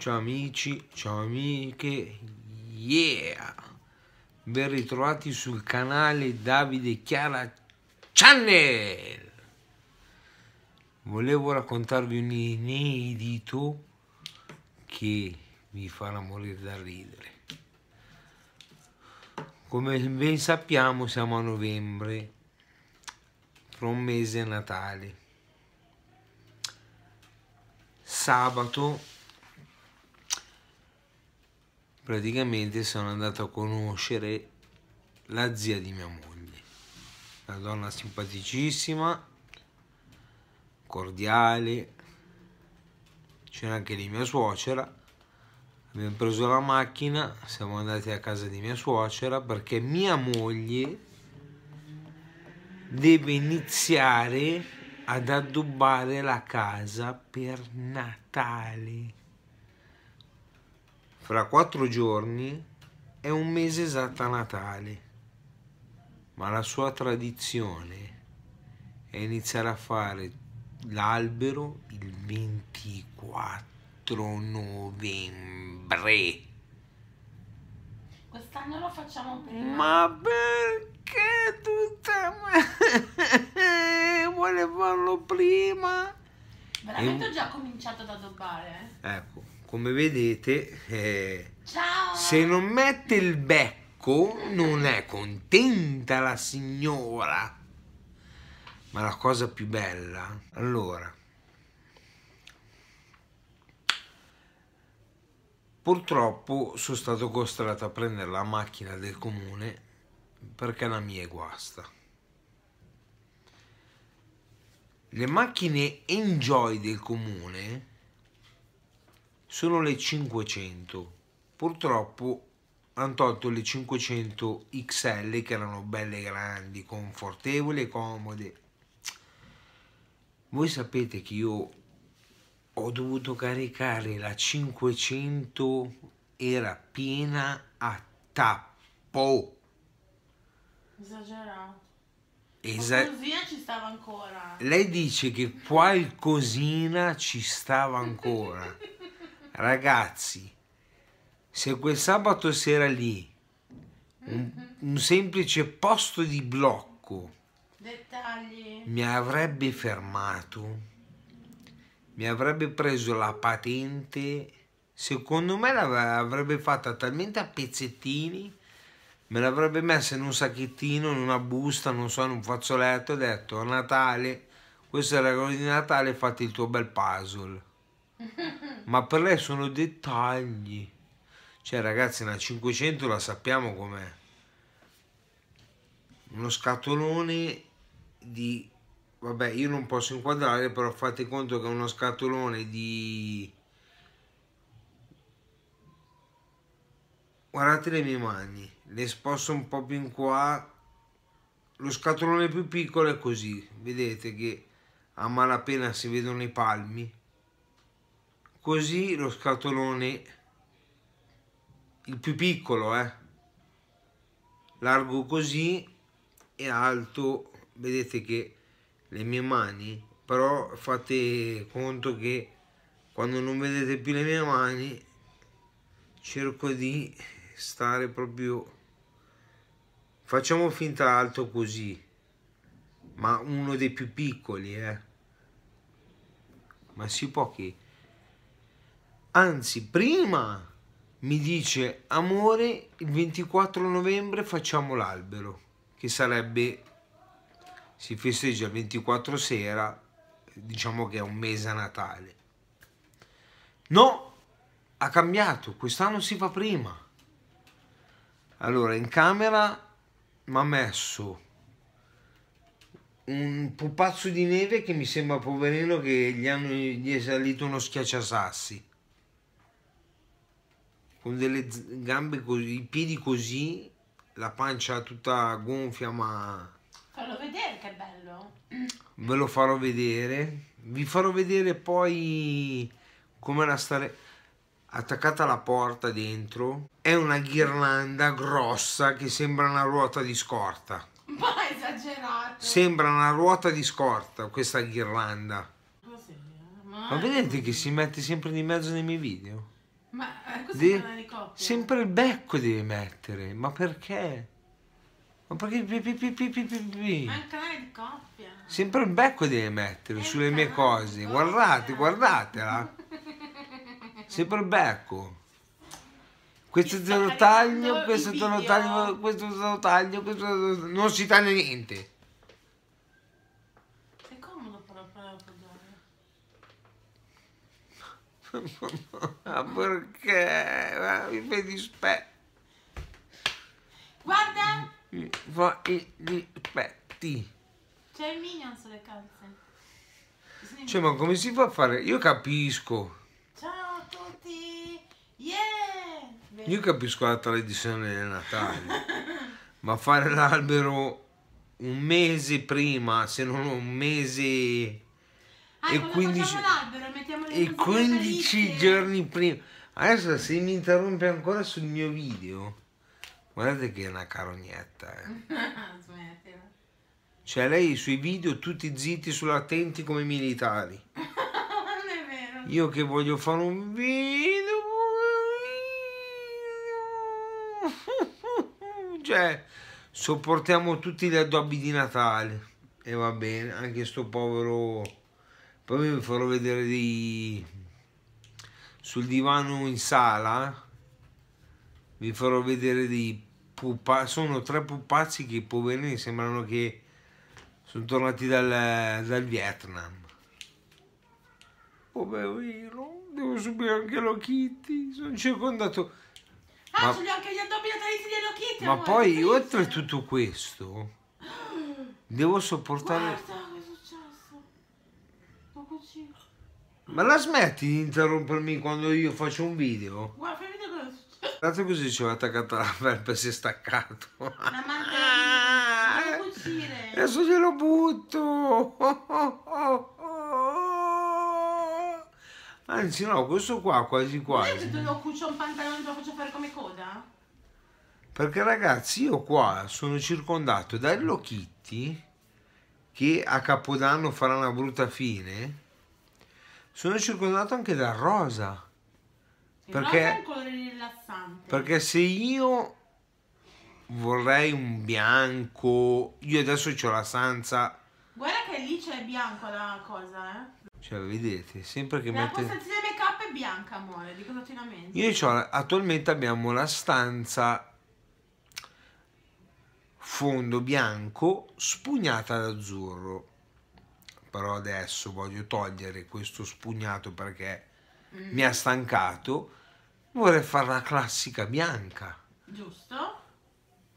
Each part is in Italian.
Ciao amici, ciao amiche, yeah! Ben ritrovati sul canale Davide Chiara Channel! Volevo raccontarvi un inedito che mi farà morire da ridere. Come ben sappiamo siamo a novembre, fra un mese è Natale. Sabato praticamente sono andato a conoscere la zia di mia moglie, una donna simpaticissima, cordiale, c'era anche lì mia suocera, abbiamo preso la macchina, siamo andati a casa di mia suocera perché mia moglie deve iniziare ad addobbare la casa per Natale fra quattro giorni è un mese esatto a Natale, ma la sua tradizione è iniziare a fare l'albero il 24 novembre. Quest'anno lo facciamo prima. Ma perché tutta... Vuole farlo prima? Veramente e... ho già cominciato ad addobbare. Eh. Ecco come vedete, eh, se non mette il becco non è contenta la signora. Ma la cosa più bella, allora, purtroppo sono stato costretto a prendere la macchina del comune perché la mia è guasta. Le macchine Enjoy del comune sono le 500. Purtroppo hanno tolto le 500 XL che erano belle grandi, confortevoli comode. Voi sapete che io ho dovuto caricare la 500 era piena a tappo. Esagerato. Esa- qualcosina ci stava ancora. Lei dice che qualcosina ci stava ancora. ragazzi, se quel sabato sera lì un, mhm. un semplice posto di blocco Dettagli. mi avrebbe fermato, mi avrebbe preso la patente, secondo me l'avrebbe fatta talmente a pezzettini, me l'avrebbe messa in un sacchettino, in una busta, non so, in un fazzoletto, e detto a Natale, questo è il regalo di Natale, fate il tuo bel puzzle. ma per lei sono dettagli. Cioè ragazzi, una 500 la sappiamo com'è. Uno scatolone di... Vabbè, io non posso inquadrare, però fate conto che è uno scatolone di... Guardate le mie mani, le sposto un po' più in qua. Lo scatolone più piccolo è così, vedete che a malapena si vedono i palmi così lo scatolone il più piccolo eh, largo così e alto vedete che le mie mani però fate conto che quando non vedete più le mie mani cerco di stare proprio facciamo finta alto così ma uno dei più piccoli eh ma si può che anzi prima mi dice amore il 24 novembre facciamo l'albero che sarebbe si festeggia il 24 sera diciamo che è un mese a Natale no ha cambiato quest'anno si fa prima allora in camera mi ha messo un pupazzo di neve che mi sembra poverino che gli, hanno, gli è salito uno schiacciasassi con delle gambe così, i piedi così, la pancia tutta gonfia, ma... Fallo vedere che bello! Ve lo farò vedere. Vi farò vedere poi come la stare attaccata alla porta dentro. È una ghirlanda grossa che sembra una ruota di scorta. Ma esagerato! Sembra una ruota di scorta questa ghirlanda. ma eh, vedete che si mette sempre di mezzo nei miei video? Ma eh, questo De- è di coppia. Sempre il becco devi mettere, ma perché? Ma perché pi, pi, pi, pi, pi, pi, Ma è un canale di coppia. Sempre il becco devi mettere è sulle mie cose. Guardate, guardatela. Sempre il becco. Questo te lo taglio, questo te lo taglio, questo te lo taglio, questo non si taglia niente. Ma perché? Ma mi fai dispetto. Guarda! Mi fai dispetti. C'è il minion sulle calze. Cioè, ma come si fa a fare? Io capisco. Ciao a tutti! Yeah! Io capisco la tradizione del Natale, ma fare l'albero un mese prima, se non un mese e 15, ecco, e 15 giorni prima. Adesso se mi interrompe ancora sul mio video, guardate che è una carognetta. Eh. cioè lei i suoi video tutti zitti sull'attenti come militari. non è vero. Io che voglio fare un video. cioè, sopportiamo tutti gli addobbi di Natale. E va bene, anche sto povero poi vi farò vedere di sul divano in sala vi farò vedere di pupa sono tre pupazzi che poverini sembrano che sono tornati dal, dal Vietnam poverino oh, devo subire anche lo Kitty sono circondato ah ma, sono anche gli addobbi natalizi di Hello Kitty ma poi oltre a tutto questo devo sopportare Guarda Ma la smetti di interrompermi quando io faccio un video? Guarda, fai vedere cosa succede. Tanto così ci ho attaccata la felpa e si è staccato. La manca non cucire. Adesso glielo butto. Oh, oh, oh, oh. Anzi no, questo qua quasi quasi. Perché te lo cucio un pantalone e lo faccio fare come coda? Perché ragazzi io qua sono circondato da Hello Kitty che a Capodanno farà una brutta fine sono circondato anche da rosa. E perché, rosa è un colore rilassante. Perché se io vorrei un bianco, io adesso ho la stanza. Guarda che lì c'è bianco la cosa, eh. Cioè, vedete, sempre che la mette... La postazione make-up è bianca, amore, di cosa ti lamenti? Io ho, attualmente abbiamo la stanza fondo bianco spugnata d'azzurro però adesso voglio togliere questo spugnato perché mm. mi ha stancato, vorrei fare la classica bianca. Giusto.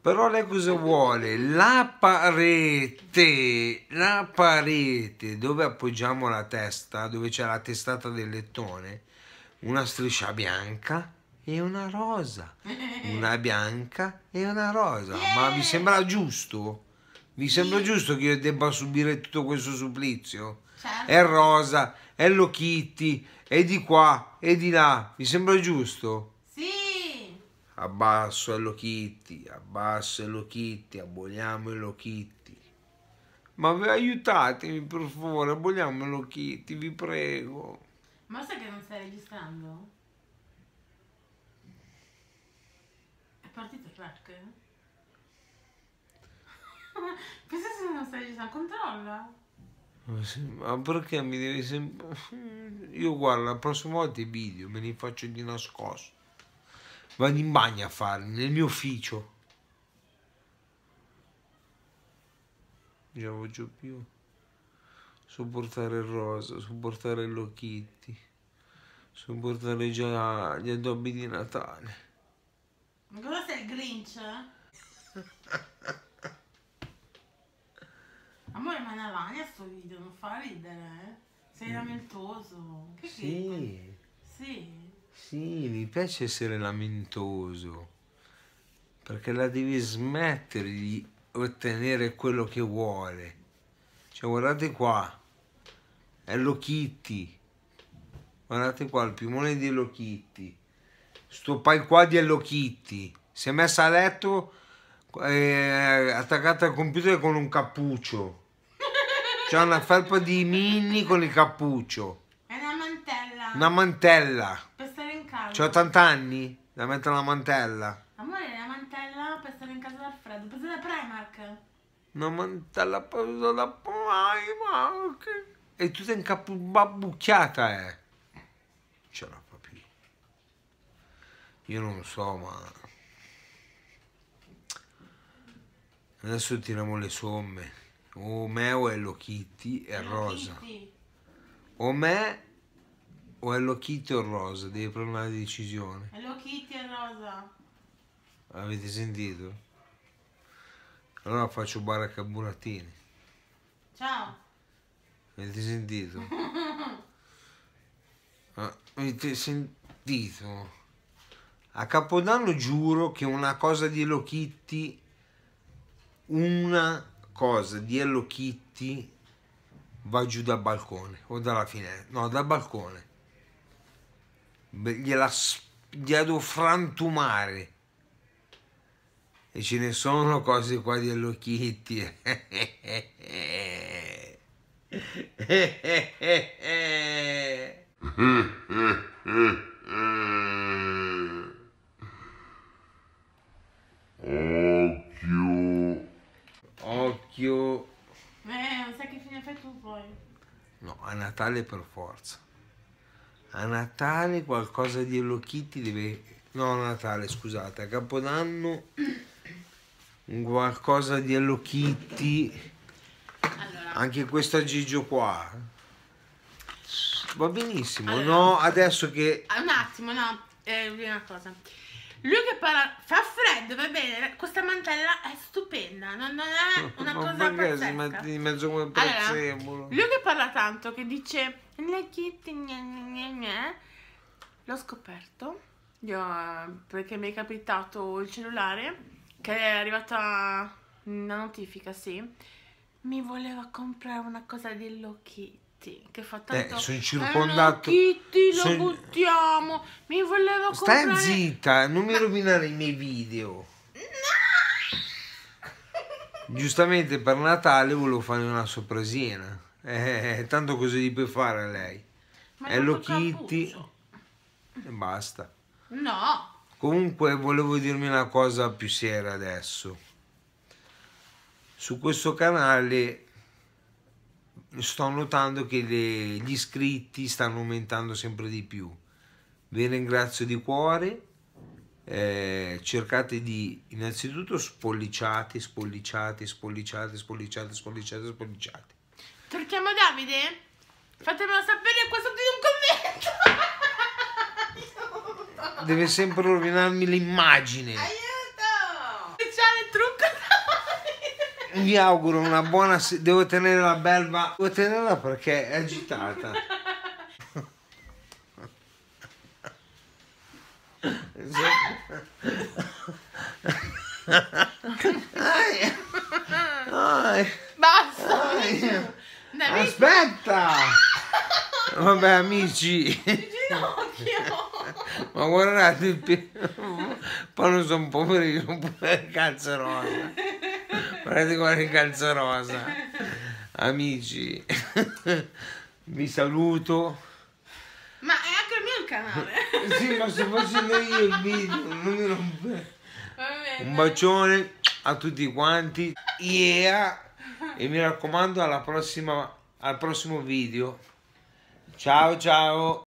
Però lei cosa vuole? La parete, la parete dove appoggiamo la testa, dove c'è la testata del lettone, una striscia bianca e una rosa. Una bianca e una rosa. Ma vi sembra giusto? Vi sembra giusto che io debba subire tutto questo supplizio? Certo. È Rosa, è Lo Kitty, è di qua, è di là. Vi sembra giusto? Sì. Abbasso Hello Kitty, abbasso Hello Kitty, aboliamo Hello Kitty. Ma aiutatemi per favore, aboliamo Hello Kitty, vi prego. Ma sai che non stai registrando? È partito il crack? Eh? Pensa se non stai dicendo, controlla. Ma, perché mi devi sempre... Io guardo, la prossima volta i video me li faccio di nascosto. Vado in bagno a farli, nel mio ufficio. già voglio più sopportare il rosa, sopportare lo kitty, sopportare già gli addobbi di Natale. Ma cosa sei il Grinch? Amore, ma Navani a sto video non fa ridere, eh? Sei mm. lamentoso. sì. sì. Sì, mi piace essere lamentoso. Perché la devi smettere di ottenere quello che vuole. Cioè, guardate qua. Hello Kitty. Guardate qua, il piumone di Hello Kitty. Sto pai qua di Hello Kitty. Si è messa a letto eh, attaccata al computer con un cappuccio. C'è una felpa di mini con il cappuccio. È una mantella. Una mantella. Per stare in casa. C'ho 80 anni da mettere una mantella. Amore, è una mantella per stare in casa dal freddo. Presa da Primark. Una mantella presa da Primark. E tutta incappucchiata è. Eh. Ce la fa più. Io non lo so, ma... Adesso tiriamo le somme. Omeo Hello Kitty e Hello Rosa. Omeo o Hello Kitty o Rosa, devi prendere una decisione. Hello Kitty e Rosa. Avete sentito? Allora faccio baracca burattini. Ciao. Avete sentito? Ah, avete sentito? A Capodanno giuro che una cosa di Hello Kitty, una cosa di Hello Kitty va giù dal balcone o dalla finestra, no, dal balcone. gliela, gliela devo frantumare. E ce ne sono cose qua di Hello Kitty. occhio. Eh, non sai che fine fai tu poi. No, a Natale per forza. A Natale qualcosa di Hello Kitty deve... No, a Natale, scusate, a Capodanno qualcosa di Hello Kitty. Allora. Anche questo aggeggio qua. Va benissimo, allora, no? Adesso che... Un attimo, no, eh, una cosa. Lui che parla, fa freddo, va bene, questa mantella è stupenda, non, non è una ma cosa pazzesca. si mette in mezzo come prezzemolo? Allora, lui che parla tanto, che dice, la kitty, gna, gna, gna, l'ho scoperto, io, perché mi è capitato il cellulare, che è arrivata una notifica, sì, mi voleva comprare una cosa di Hello Kitty che fa eh, tanto eh, sono circondato Hello Kitty lo sono... buttiamo mi voleva comprare stai zitta non mi rovinare i miei video no. giustamente per Natale volevo fare una sorpresina eh, tanto cosa gli puoi fare a lei Ma Hello Kitty e basta no comunque volevo dirmi una cosa più seria adesso su questo canale sto notando che le, gli iscritti stanno aumentando sempre di più. Vi ringrazio di cuore. Eh, cercate di innanzitutto spolliciate, spolliciate, spolliciate, spolliciate, spolliciate, spolliciate. Torchiamo Davide? Fatemelo sapere qua sotto in un commento. Deve sempre rovinarmi l'immagine. gli auguro una buona... Se- devo tenere la belva, devo tenerla perché è agitata. Ai. Basta! Aspetta! Vabbè amici, Ginocchio! ma guardate il pi- poi non sono poveri, sono pure le calzerone guardate quale calzorosa amici vi saluto ma è anche il mio il canale eh sì ma sto facendo io il video non mi rompe un bacione a tutti quanti yeah e mi raccomando alla prossima al prossimo video ciao ciao